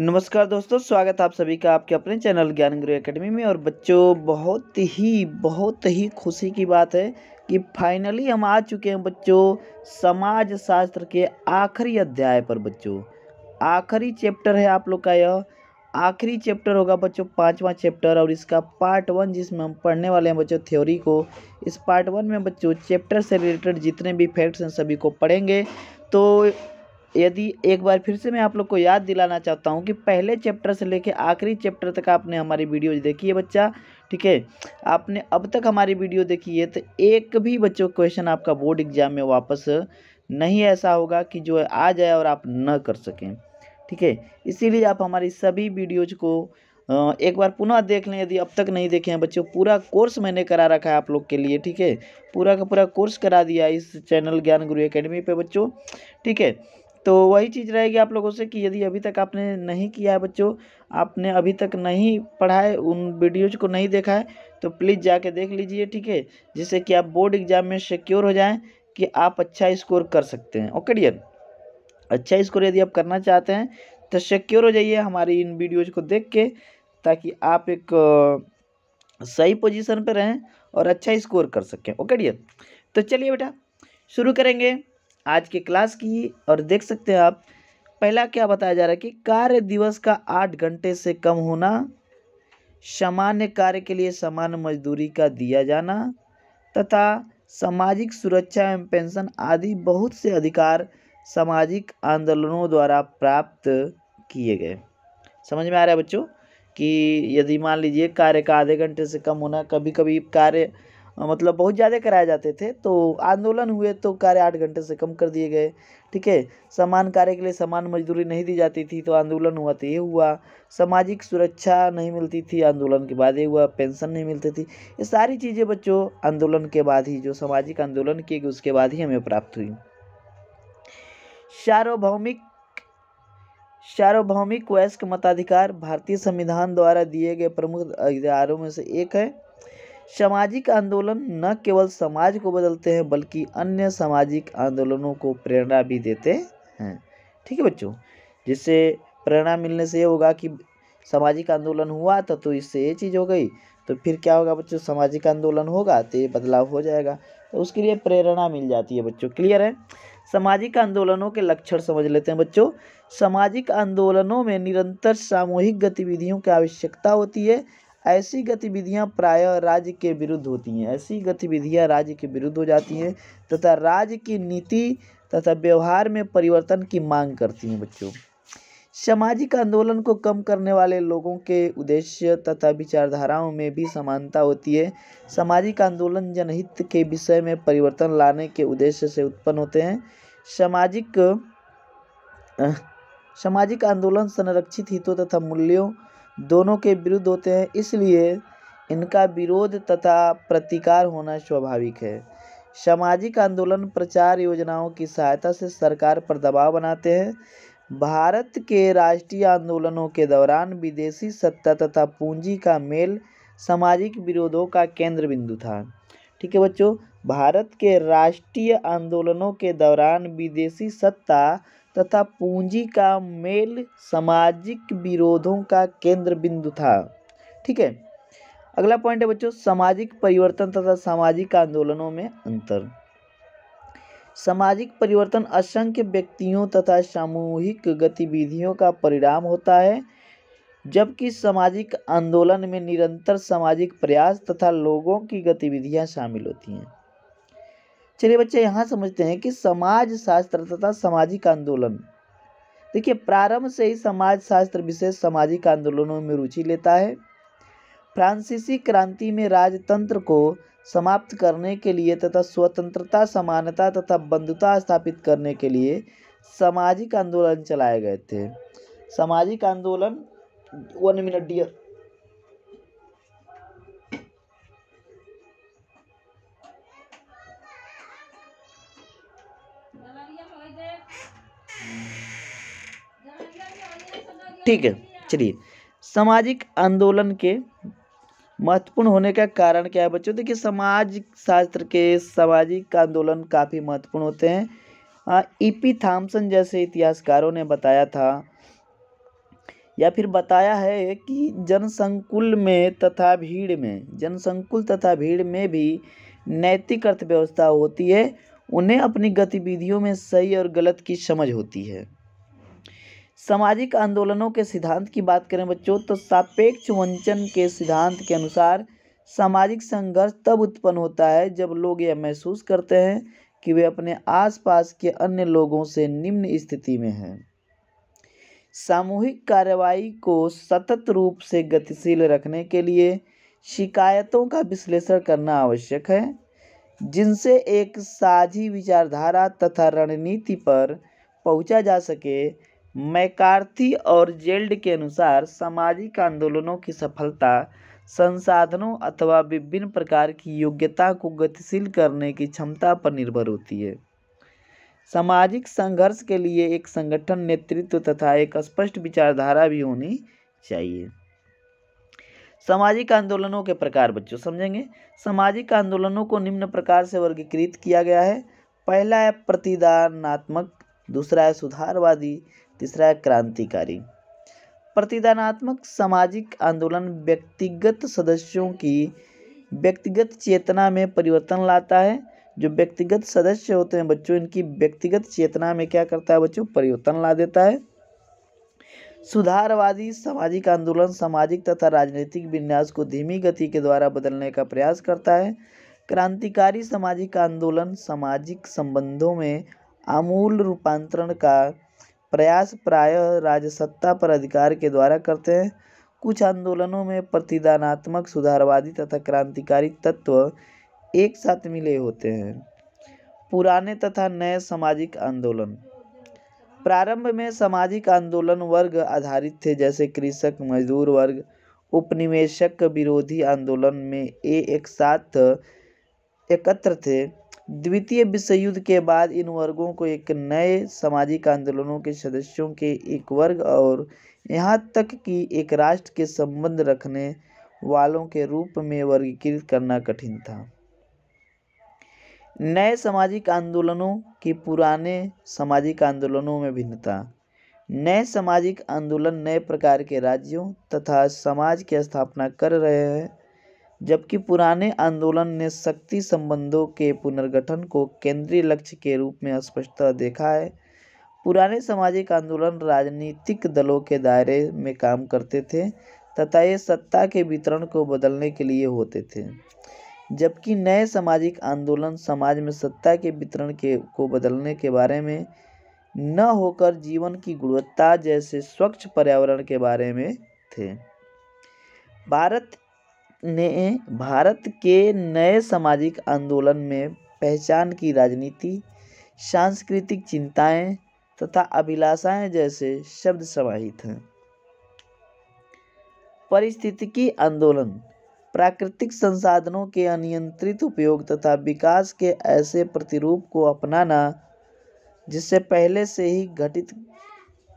नमस्कार दोस्तों स्वागत आप सभी का आपके अपने चैनल ज्ञान गुरु एकेडमी में और बच्चों बहुत ही बहुत ही खुशी की बात है कि फाइनली हम आ चुके हैं बच्चों समाज शास्त्र के आखिरी अध्याय पर बच्चों आखिरी चैप्टर है आप लोग का यह आखिरी चैप्टर होगा बच्चों पाँचवा चैप्टर और इसका पार्ट वन जिसमें हम पढ़ने वाले हैं बच्चों थ्योरी को इस पार्ट वन में बच्चों चैप्टर से रिलेटेड जितने भी फैक्ट्स हैं सभी को पढ़ेंगे तो यदि एक बार फिर से मैं आप लोग को याद दिलाना चाहता हूँ कि पहले चैप्टर से लेकर आखिरी चैप्टर तक आपने हमारी वीडियोज देखी है बच्चा ठीक है आपने अब तक हमारी वीडियो देखी है तो एक भी बच्चों क्वेश्चन आपका बोर्ड एग्जाम में वापस नहीं ऐसा होगा कि जो आ जाए और आप न कर सकें ठीक है इसीलिए आप हमारी सभी वीडियोज को एक बार पुनः देख लें यदि अब तक नहीं देखे हैं बच्चों पूरा कोर्स मैंने करा रखा है आप लोग के लिए ठीक है पूरा का पूरा कोर्स करा दिया इस चैनल ज्ञान गुरु एकेडमी पे बच्चों ठीक है तो वही चीज़ रहेगी आप लोगों से कि यदि अभी तक आपने नहीं किया है बच्चों आपने अभी तक नहीं पढ़ा है उन वीडियोज़ को नहीं देखा है तो प्लीज़ जाके देख लीजिए ठीक है जिससे कि आप बोर्ड एग्ज़ाम में सिक्योर हो जाएँ कि आप अच्छा स्कोर कर सकते हैं ओके डियर अच्छा स्कोर यदि आप करना चाहते हैं तो सिक्योर हो जाइए हमारी इन वीडियोज़ को देख के ताकि आप एक सही पोजीशन पर रहें और अच्छा स्कोर कर सकें ओके डियर तो चलिए बेटा शुरू करेंगे आज के क्लास की और देख सकते हैं आप पहला क्या बताया जा रहा है कि कार्य दिवस का आठ घंटे से कम होना सामान्य कार्य के लिए समान मजदूरी का दिया जाना तथा सामाजिक सुरक्षा एवं पेंशन आदि बहुत से अधिकार सामाजिक आंदोलनों द्वारा प्राप्त किए गए समझ में आ रहा है बच्चों कि यदि मान लीजिए कार्य का आधे घंटे से कम होना कभी कभी कार्य मतलब बहुत ज़्यादा कराए जाते थे तो आंदोलन हुए तो कार्य आठ घंटे से कम कर दिए गए ठीक है समान कार्य के लिए समान मजदूरी नहीं दी जाती थी तो आंदोलन हुआ तो ये हुआ सामाजिक सुरक्षा नहीं मिलती थी आंदोलन के बाद ये हुआ पेंशन नहीं मिलती थी ये सारी चीज़ें बच्चों आंदोलन के बाद ही जो सामाजिक आंदोलन किए गए उसके बाद ही हमें प्राप्त हुई सार्वभौमिक सार्वभौमिक वयस्क मताधिकार भारतीय संविधान द्वारा दिए गए प्रमुख अधिकारों में से एक है सामाजिक आंदोलन न केवल समाज को बदलते हैं बल्कि अन्य सामाजिक आंदोलनों को प्रेरणा भी देते हैं ठीक है बच्चों जिससे प्रेरणा मिलने से ये होगा कि सामाजिक आंदोलन हुआ था तो, तो इससे ये चीज़ हो गई तो फिर क्या होगा बच्चों सामाजिक आंदोलन होगा तो ये बदलाव हो जाएगा तो उसके लिए प्रेरणा मिल जाती है बच्चों क्लियर है सामाजिक आंदोलनों के लक्षण समझ लेते हैं बच्चों सामाजिक आंदोलनों में निरंतर सामूहिक गतिविधियों की आवश्यकता होती है ऐसी गतिविधियां प्रायः राज्य के विरुद्ध होती हैं ऐसी गतिविधियां राज्य के विरुद्ध हो जाती हैं तथा राज्य की नीति तथा व्यवहार में परिवर्तन की मांग करती हैं बच्चों सामाजिक आंदोलन को कम करने वाले लोगों के उद्देश्य तथा विचारधाराओं में भी समानता होती है सामाजिक आंदोलन जनहित के विषय में परिवर्तन लाने के उद्देश्य से उत्पन्न होते हैं सामाजिक सामाजिक आंदोलन संरक्षित हितों तथा मूल्यों दोनों के विरुद्ध होते हैं इसलिए इनका विरोध तथा प्रतिकार होना स्वाभाविक है सामाजिक आंदोलन प्रचार योजनाओं की सहायता से सरकार पर दबाव बनाते हैं भारत के राष्ट्रीय आंदोलनों के दौरान विदेशी सत्ता तथा पूंजी का मेल सामाजिक विरोधों का केंद्र बिंदु था ठीक है बच्चों भारत के राष्ट्रीय आंदोलनों के दौरान विदेशी सत्ता तथा पूंजी का मेल सामाजिक विरोधों का केंद्र बिंदु था ठीक है अगला पॉइंट है बच्चों सामाजिक परिवर्तन तथा सामाजिक आंदोलनों में अंतर सामाजिक परिवर्तन असंख्य व्यक्तियों तथा सामूहिक गतिविधियों का परिणाम होता है जबकि सामाजिक आंदोलन में निरंतर सामाजिक प्रयास तथा लोगों की गतिविधियां शामिल होती हैं चलिए बच्चे यहाँ समझते हैं कि समाज शास्त्र तथा सामाजिक आंदोलन देखिए प्रारंभ से ही समाज शास्त्र विशेष सामाजिक आंदोलनों में रुचि लेता है फ्रांसीसी क्रांति में राजतंत्र को समाप्त करने के लिए तथा स्वतंत्रता समानता तथा बंधुता स्थापित करने के लिए सामाजिक आंदोलन चलाए गए थे सामाजिक आंदोलन वन मिनट डियर ठीक है चलिए सामाजिक आंदोलन के महत्वपूर्ण होने का कारण क्या है बच्चों देखिए समाज शास्त्र के सामाजिक आंदोलन काफ़ी महत्वपूर्ण होते हैं ई पी थाम्सन जैसे इतिहासकारों ने बताया था या फिर बताया है कि जनसंकुल में तथा भीड़ में जनसंकुल तथा भीड़ में भी नैतिक अर्थव्यवस्था होती है उन्हें अपनी गतिविधियों में सही और गलत की समझ होती है सामाजिक आंदोलनों के सिद्धांत की बात करें बच्चों तो सापेक्ष वंचन के सिद्धांत के अनुसार सामाजिक संघर्ष तब उत्पन्न होता है जब लोग यह महसूस करते हैं कि वे अपने आसपास के अन्य लोगों से निम्न स्थिति में हैं सामूहिक कार्रवाई को सतत रूप से गतिशील रखने के लिए शिकायतों का विश्लेषण करना आवश्यक है जिनसे एक साझी विचारधारा तथा रणनीति पर पहुंचा जा सके मैकार्थी और जेल्ड के अनुसार सामाजिक आंदोलनों की सफलता संसाधनों अथवा विभिन्न प्रकार की योग्यता को गतिशील करने की क्षमता पर निर्भर होती है सामाजिक संघर्ष के लिए एक संगठन नेतृत्व तथा एक स्पष्ट विचारधारा भी होनी चाहिए सामाजिक आंदोलनों के प्रकार बच्चों समझेंगे सामाजिक आंदोलनों को निम्न प्रकार से वर्गीकृत किया गया है पहला है प्रतिदानात्मक दूसरा है सुधारवादी तीसरा है क्रांतिकारी प्रतिदानात्मक सामाजिक आंदोलन व्यक्तिगत सदस्यों की व्यक्तिगत चेतना में परिवर्तन लाता है जो व्यक्तिगत सदस्य होते हैं बच्चों इनकी व्यक्तिगत चेतना में क्या करता है बच्चों परिवर्तन ला देता है सुधारवादी सामाजिक आंदोलन सामाजिक तथा राजनीतिक विन्यास को धीमी गति के द्वारा बदलने का प्रयास करता है क्रांतिकारी सामाजिक आंदोलन सामाजिक संबंधों में आमूल रूपांतरण का प्रयास प्राय राजसत्ता पर अधिकार के द्वारा करते हैं कुछ आंदोलनों में प्रतिदानात्मक सुधारवादी तथा क्रांतिकारी तत्व एक साथ मिले होते हैं पुराने तथा नए सामाजिक आंदोलन प्रारंभ में सामाजिक आंदोलन वर्ग आधारित थे जैसे कृषक मजदूर वर्ग उपनिवेशक विरोधी आंदोलन में ये एक साथ एकत्र थे द्वितीय विश्व युद्ध के बाद इन वर्गों को एक नए सामाजिक आंदोलनों के सदस्यों के एक वर्ग और यहाँ तक कि एक राष्ट्र के संबंध रखने वालों के रूप में वर्गीकृत करना कठिन था नए सामाजिक आंदोलनों की पुराने सामाजिक आंदोलनों में भिन्नता नए सामाजिक आंदोलन नए प्रकार के राज्यों तथा समाज की स्थापना कर रहे हैं जबकि पुराने आंदोलन ने शक्ति संबंधों के पुनर्गठन को केंद्रीय लक्ष्य के रूप में स्पष्टता देखा है पुराने सामाजिक आंदोलन राजनीतिक दलों के दायरे में काम करते थे तथा ये सत्ता के वितरण को बदलने के लिए होते थे जबकि नए सामाजिक आंदोलन समाज में सत्ता के वितरण के को बदलने के बारे में न होकर जीवन की गुणवत्ता जैसे स्वच्छ पर्यावरण के बारे में थे भारत ने भारत के नए सामाजिक आंदोलन में पहचान की राजनीति सांस्कृतिक चिंताएँ तथा अभिलाषाएँ जैसे शब्द समाहित हैं परिस्थितिकी आंदोलन प्राकृतिक संसाधनों के अनियंत्रित उपयोग तथा विकास के ऐसे प्रतिरूप को अपनाना जिससे पहले से ही घटित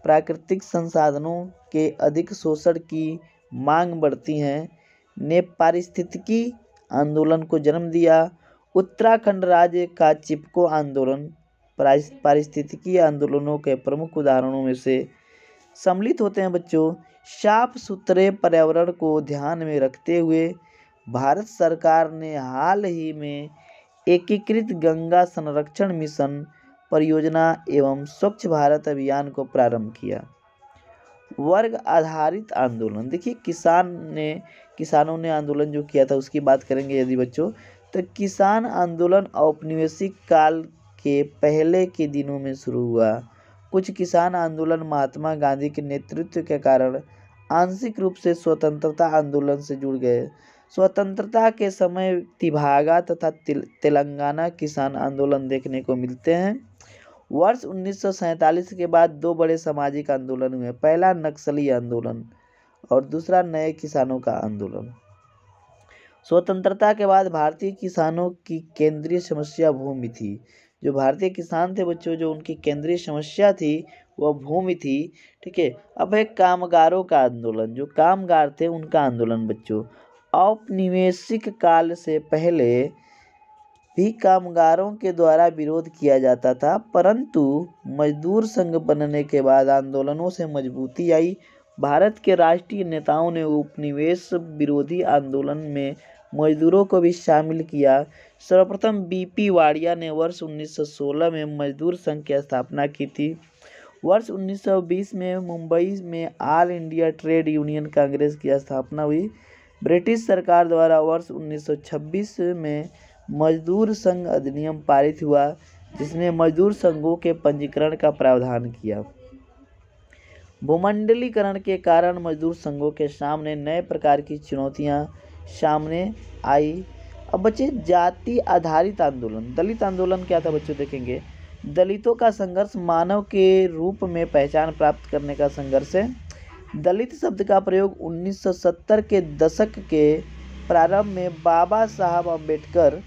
प्राकृतिक संसाधनों के अधिक शोषण की मांग बढ़ती है ने पारिस्थितिकी आंदोलन को जन्म दिया उत्तराखंड राज्य का चिपको आंदोलन पारिस्थितिकी आंदोलनों के प्रमुख उदाहरणों में से सम्मिलित होते हैं बच्चों साफ सुथरे पर्यावरण को ध्यान में रखते हुए भारत सरकार ने हाल ही में एकीकृत गंगा संरक्षण मिशन परियोजना एवं स्वच्छ भारत अभियान को प्रारंभ किया वर्ग आधारित आंदोलन देखिए किसान ने किसानों ने आंदोलन जो किया था उसकी बात करेंगे यदि बच्चों तो किसान आंदोलन औपनिवेशिक काल के पहले के दिनों में शुरू हुआ कुछ किसान आंदोलन महात्मा गांधी के नेतृत्व के कारण आंशिक रूप से स्वतंत्रता आंदोलन से जुड़ गए स्वतंत्रता के समय तिभागा तथा तेलंगाना किसान आंदोलन देखने को मिलते हैं वर्ष उन्नीस के बाद दो बड़े सामाजिक आंदोलन हुए पहला नक्सली आंदोलन और दूसरा नए किसानों का आंदोलन स्वतंत्रता के बाद भारतीय किसानों की केंद्रीय समस्या भूमि थी जो भारतीय किसान थे बच्चों जो उनकी केंद्रीय समस्या थी वह भूमि थी ठीक है अब है कामगारों का आंदोलन जो कामगार थे उनका आंदोलन बच्चों औपनिवेशिक काल से पहले भी कामगारों के द्वारा विरोध किया जाता था परंतु मजदूर संघ बनने के बाद आंदोलनों से मजबूती आई भारत के राष्ट्रीय नेताओं ने उपनिवेश विरोधी आंदोलन में मजदूरों को भी शामिल किया सर्वप्रथम बी पी वाड़िया ने वर्ष 1916 में मजदूर संघ की स्थापना की थी वर्ष 1920 में मुंबई में All India Trade Union Congress की स्थापना हुई ब्रिटिश सरकार द्वारा वर्ष 1926 में मजदूर संघ अधिनियम पारित हुआ जिसने मजदूर संघों के पंजीकरण का प्रावधान किया भूमंडलीकरण के कारण मजदूर संघों के सामने नए प्रकार की चुनौतियां सामने आई अब बच्चे जाति आधारित आंदोलन दलित आंदोलन क्या था बच्चों देखेंगे दलितों का संघर्ष मानव के रूप में पहचान प्राप्त करने का संघर्ष है दलित शब्द का प्रयोग 1970 के दशक के प्रारंभ में बाबा साहब अम्बेडकर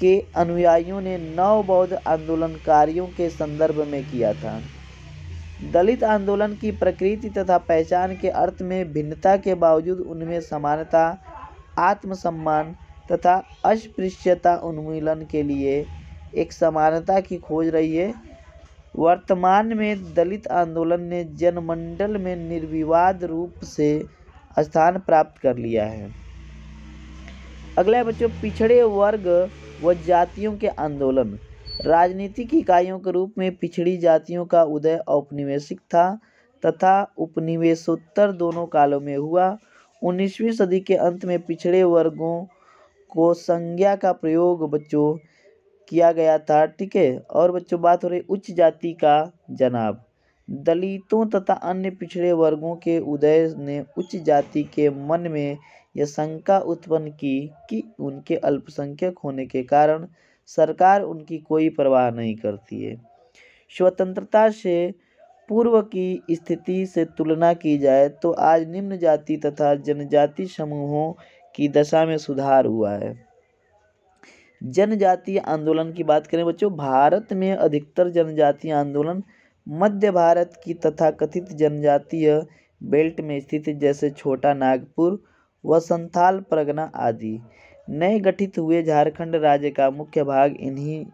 के अनुयायियों ने नव बौद्ध आंदोलनकारियों के संदर्भ में किया था दलित आंदोलन की प्रकृति तथा पहचान के अर्थ में भिन्नता के बावजूद उनमें समानता आत्मसम्मान तथा अस्पृश्यता उन्मूलन के लिए एक समानता की खोज रही है वर्तमान में दलित आंदोलन ने जनमंडल में निर्विवाद रूप से स्थान प्राप्त कर लिया है अगला बच्चों पिछड़े वर्ग व जातियों के आंदोलन राजनीतिक इकाइयों के रूप में पिछड़ी जातियों का उदय औपनिवेशिक था तथा उपनिवेशोत्तर दोनों कालों में हुआ उन्नीसवीं सदी के अंत में पिछड़े वर्गों को संज्ञा का प्रयोग बच्चों किया गया था ठीक है और बच्चों बात हो रही उच्च जाति का जनाब दलितों तथा अन्य पिछड़े वर्गों के उदय ने उच्च जाति के मन में यह शंका उत्पन्न की कि उनके अल्पसंख्यक होने के कारण सरकार उनकी कोई परवाह नहीं करती है स्वतंत्रता से पूर्व की स्थिति से तुलना की जाए तो आज निम्न जाति तथा जनजाति समूहों की दशा में सुधार हुआ है जनजातीय आंदोलन की बात करें बच्चों भारत में अधिकतर जनजातीय आंदोलन मध्य भारत की तथा कथित जनजातीय बेल्ट में स्थित जैसे छोटा नागपुर व संथाल परगना आदि नए गठित हुए झारखंड राज्य का मुख्य भाग इन्हीं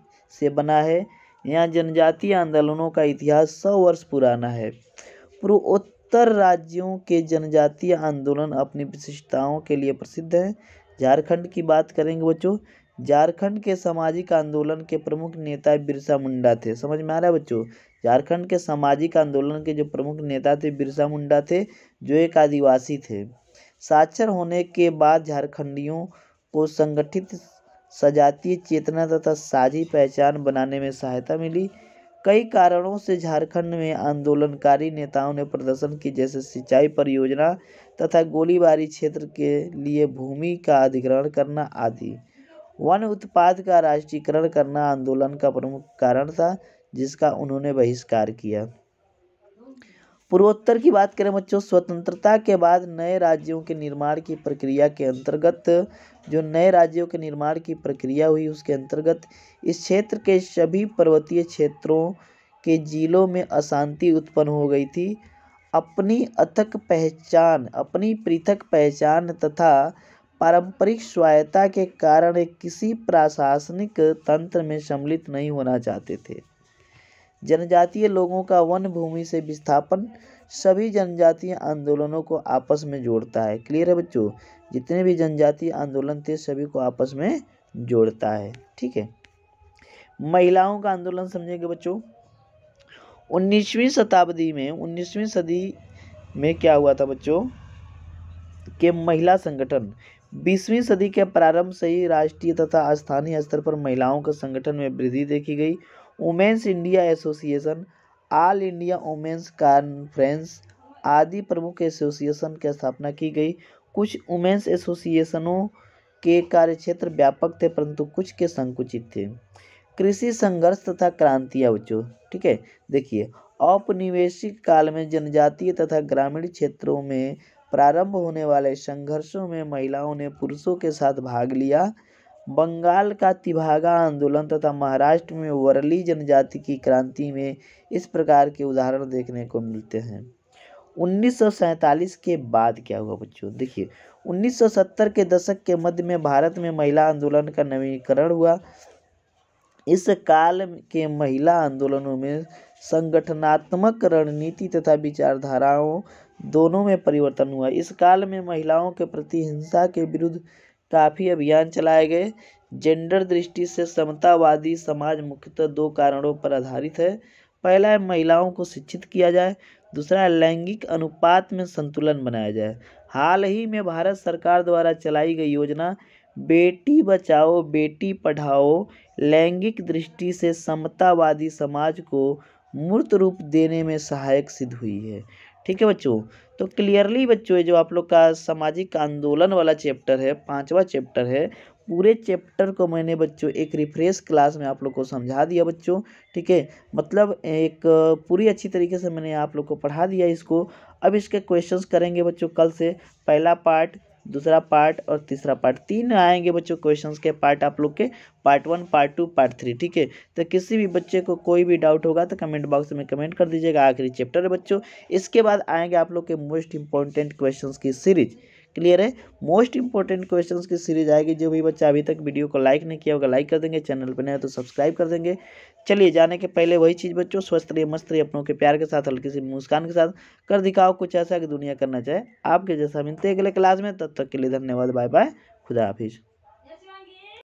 से बना है यहाँ जनजातीय आंदोलनों का इतिहास सौ वर्ष पुराना है पूर्वोत्तर राज्यों के जनजातीय आंदोलन अपनी विशिष्टताओं के लिए प्रसिद्ध हैं झारखंड की बात करेंगे बच्चों झारखंड के सामाजिक आंदोलन के प्रमुख नेता बिरसा मुंडा थे समझ में आ रहा है बच्चों झारखंड के सामाजिक आंदोलन के जो प्रमुख नेता थे बिरसा मुंडा थे जो एक आदिवासी थे साक्षर होने के बाद झारखंडियों को संगठित सजातीय चेतना तथा साझी पहचान बनाने में सहायता मिली कई कारणों से झारखंड में आंदोलनकारी नेताओं ने प्रदर्शन की जैसे सिंचाई परियोजना तथा गोलीबारी क्षेत्र के लिए भूमि का अधिग्रहण करना आदि वन उत्पाद का राष्ट्रीयकरण करना आंदोलन का प्रमुख कारण था जिसका उन्होंने बहिष्कार किया पूर्वोत्तर की बात करें बच्चों स्वतंत्रता के बाद नए राज्यों के निर्माण की प्रक्रिया के अंतर्गत जो नए राज्यों के निर्माण की प्रक्रिया हुई उसके अंतर्गत इस क्षेत्र के सभी पर्वतीय क्षेत्रों के जिलों में अशांति उत्पन्न हो गई थी अपनी अथक पहचान अपनी पृथक पहचान तथा पारंपरिक स्वायत्ता के कारण किसी प्रशासनिक तंत्र में सम्मिलित नहीं होना चाहते थे जनजातीय लोगों का वन भूमि से विस्थापन सभी जनजातीय आंदोलनों को आपस में जोड़ता है क्लियर है बच्चों जितने भी जनजातीय आंदोलन थे सभी को आपस में जोड़ता है ठीक है महिलाओं का आंदोलन समझेंगे बच्चों उन्नीसवीं शताब्दी में उन्नीसवीं सदी में क्या हुआ था बच्चों के महिला संगठन बीसवीं सदी के प्रारंभ से ही राष्ट्रीय तथा स्थानीय स्तर पर महिलाओं के संगठन में वृद्धि देखी गई Women's India Association All India Women's Conference आदि प्रमुख एसोसिएशन की स्थापना की गई कुछ वुमेन्स एसोसिएशनों के कार्यक्षेत्र व्यापक थे परंतु कुछ के संकुचित थे कृषि संघर्ष तथा क्रांतियाँ बच्चों ठीक है देखिए औपनिवेशिक काल में जनजातीय तथा ग्रामीण क्षेत्रों में प्रारंभ होने वाले संघर्षों में महिलाओं ने पुरुषों के साथ भाग लिया बंगाल का तिभागा आंदोलन तथा महाराष्ट्र में वरली जनजाति की क्रांति में इस प्रकार के उदाहरण देखने को मिलते हैं उन्नीस के बाद क्या हुआ बच्चों देखिए 1970 के दशक के मध्य में भारत में महिला आंदोलन का नवीकरण हुआ इस काल के महिला आंदोलनों में संगठनात्मक रणनीति तथा विचारधाराओं दोनों में परिवर्तन हुआ इस काल में महिलाओं के प्रति हिंसा के विरुद्ध काफ़ी अभियान चलाए गए जेंडर दृष्टि से समतावादी समाज मुख्यतः दो कारणों पर आधारित है पहला है महिलाओं को शिक्षित किया जाए दूसरा है लैंगिक अनुपात में संतुलन बनाया जाए हाल ही में भारत सरकार द्वारा चलाई गई योजना बेटी बचाओ बेटी पढ़ाओ लैंगिक दृष्टि से समतावादी समाज को मूर्त रूप देने में सहायक सिद्ध हुई है ठीक है बच्चों तो क्लियरली बच्चों जो आप लोग का सामाजिक आंदोलन वाला चैप्टर है पाँचवा चैप्टर है पूरे चैप्टर को मैंने बच्चों एक रिफ्रेश क्लास में आप लोग को समझा दिया बच्चों ठीक है मतलब एक पूरी अच्छी तरीके से मैंने आप लोग को पढ़ा दिया इसको अब इसके क्वेश्चंस करेंगे बच्चों कल से पहला पार्ट दूसरा पार्ट और तीसरा पार्ट तीन आएंगे बच्चों क्वेश्चंस के पार्ट आप लोग के part one part two part three ठीक है तो किसी भी बच्चे को कोई भी डाउट होगा तो कमेंट बॉक्स में कमेंट कर दीजिएगा आखिरी चैप्टर है बच्चों इसके बाद आएंगे आप लोग के मोस्ट इंपॉर्टेंट क्वेश्चन की सीरीज क्लियर है मोस्ट इंपॉर्टेंट क्वेश्चन की सीरीज आएगी जो भी बच्चा अभी तक वीडियो को लाइक नहीं किया होगा लाइक कर देंगे चैनल पर नया तो सब्सक्राइब कर देंगे चलिए जाने के पहले वही चीज़ बच्चों स्वस्थ रहिए मस्त रहिए अपनों के प्यार के साथ हल्की सी मुस्कान के साथ कर दिखाओ कुछ ऐसा कि दुनिया करना चाहे आपके जैसा मिलते हैं अगले क्लास में तब तक के लिए धन्यवाद बाय बाय खुदा हाफिज़